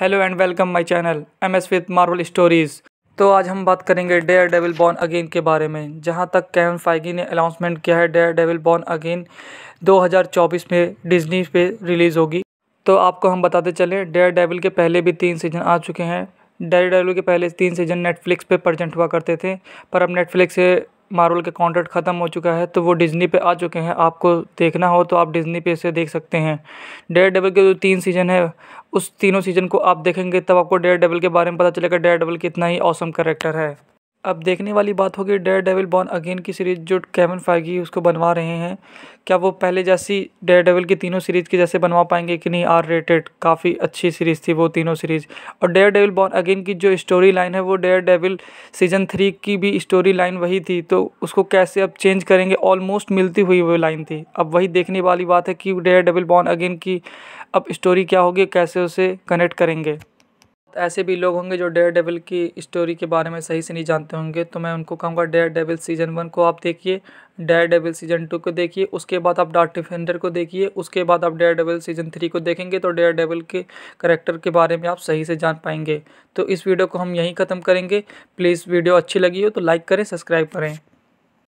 hello and welcome my channel M S with Marvel stories तो आज हम बात करेंगे डेयर डेविल बॉर्न अगेन के बारे में जहां तक कैन फाइगी ने अनाउंसमेंट किया है डेयर डेविल बॉर्न अगेन 2024 में डिज्नी पे रिलीज़ होगी तो आपको हम बताते चले डेयर डेविल के पहले भी तीन सीजन आ चुके हैं डेयर डेविल के पहले तीन सीजन नेटफ्लिक्स पर प्रजेंट हुआ करते थे पर अब नेटफ्लिक्स से मार्वल के कॉन्ट्रैक्ट ख़त्म हो चुका है तो वो डिज़नी पे आ चुके हैं आपको देखना हो तो आप डिज़नी पे इसे देख सकते हैं डेयर डबल के जो तीन सीज़न है उस तीनों सीज़न को आप देखेंगे तब आपको डेयर डबल के बारे में पता चलेगा डेयर डबल कितना ही औसम करेक्टर है अब देखने वाली बात होगी डेयर डेविल बॉर्न अगेन की सीरीज जो कैमन फाइगी उसको बनवा रहे हैं क्या वो पहले जैसी डेयर डेविल की तीनों सीरीज़ की जैसे बनवा पाएंगे कि नहीं आर रेटेड काफ़ी अच्छी सीरीज़ थी वो तीनों सीरीज़ और डेयर डेविल बॉर्न अगेन की जो स्टोरी लाइन है वो डेयर डेविल सीजन थ्री की भी स्टोरी लाइन वही थी तो उसको कैसे अब चेंज करेंगे ऑलमोस्ट मिलती हुई वो लाइन थी अब वही देखने वाली बात है कि डेयर डेविल बॉर्न अगेन की अब स्टोरी क्या होगी कैसे उसे कनेक्ट करेंगे तो ऐसे भी लोग होंगे जो डेयर डेविल की स्टोरी के बारे में सही से नहीं जानते होंगे तो मैं उनको कहूँगा डेयर डेविल सीजन वन को आप देखिए डेयर डेविल सीजन टू को देखिए उसके बाद आप डार्क डिफेंडर को देखिए उसके बाद आप डेयर डेविल सीजन थ्री को देखेंगे तो डेयर डेविल के करेक्टर के बारे में आप सही से जान पाएंगे तो इस वीडियो को हम यहीं ख़त्म करेंगे प्लीज़ वीडियो अच्छी लगी हो तो लाइक करें सब्सक्राइब करें